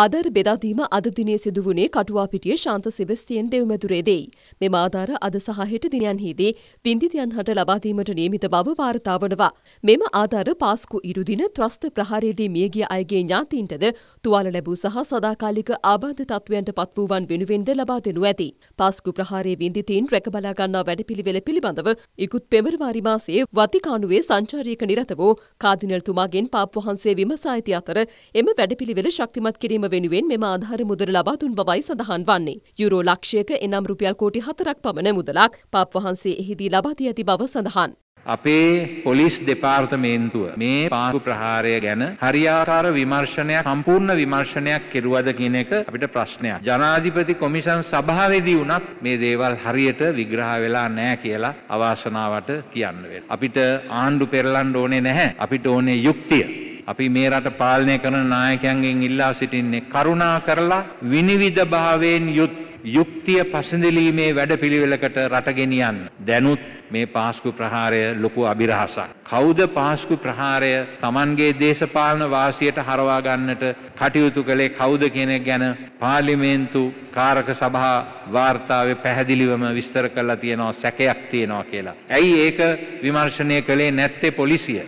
ආධාර බෙදාදීම අද දිනේ සිදු වුණේ කටුවාපිටිය ශාන්ත සෙබස්තියන් දෙව්මැදුරේදී. මෙම ආධාර අද සහයට දිනයන්හිදී වින්දිතයන්හට ලබා දීමට නියමිත බව වාර්තා වනවා. මෙම ආධාර පාස්කු ඉරු දින ත්‍රස්ත ප්‍රහාරයේදී මියගිය අයගේ ඥාතීන්ටද තුවාල ලැබූ සහ සදාකාලික ආබාධ තත්ත්වයන්ට පත් වූවන් වෙනුවෙන්ද ලබා දෙනු ඇති. පාස්කු ප්‍රහාරයේ වින්දිතීන් රැක බලා ගන්නා වැඩපිළිවෙල පිළිබඳව ඉකුත් පෙබරවාරි මාසයේ වතිකානුවේ සංචාරයක නිරත වූ කාදිනල්තුමාගෙන් පාප් වහන්සේ විමසා ඇති අතර එම වැඩපිළිවෙල ශක්තිමත් කිරීම කිරීම වෙනුවෙන් මෙම ආධාර මුදල ලබා දුන් බවයි සඳහන් වන්නේ. යුරෝ ලක්ෂයක එනම් රුපියල් කෝටි 4ක් පමණ මුදලක් පාප් වහන්සේ එහිදී ලබා දී ඇති බව සඳහන්. අපේ පොලිස් දෙපාර්තමේන්තුව මේ පාරු ප්‍රහාරය ගැන හරියාකාර විමර්ශනයක් සම්පූර්ණ විමර්ශනයක් කෙරුවද කියන එක අපිට ප්‍රශ්නයක්. ජනාධිපති කොමිෂන් සභාවේදී වුණත් මේ දේවල් හරියට විග්‍රහ වෙලා නැහැ කියලා අවාසනාවට කියන්න වෙනවා. අපිට ආණ්ඩු පෙරලන්න ඕනේ නැහැ. අපිට ඕනේ යුක්තිය. අපි මේ රට පාලනය කරන නායකයන්ගෙන් ඉල්ලා සිටින්නේ කරුණා කරලා විනිවිද භාවයෙන් යුත් යුක්තිය පසඳලීමේ වැඩපිළිවෙලකට රට ගෙනියන්න. දැනුත් මේ පාස්කු ප්‍රහාරය ලොකු අභිරහසක්. කවුද පාස්කු ප්‍රහාරය Tamanගේ දේශපාලන වාසියට හරවා ගන්නට කටයුතු කළේ කවුද කෙනෙක් ගැන පාර්ලිමේන්තු කාරක සභා වාර්තාවේ පැහැදිලිවම විස්තර කරලා තියෙනවා සැකයක් තියෙනවා කියලා. ඇයි ඒක විමර්ශනය කළේ නැත්තේ පොලිසිය?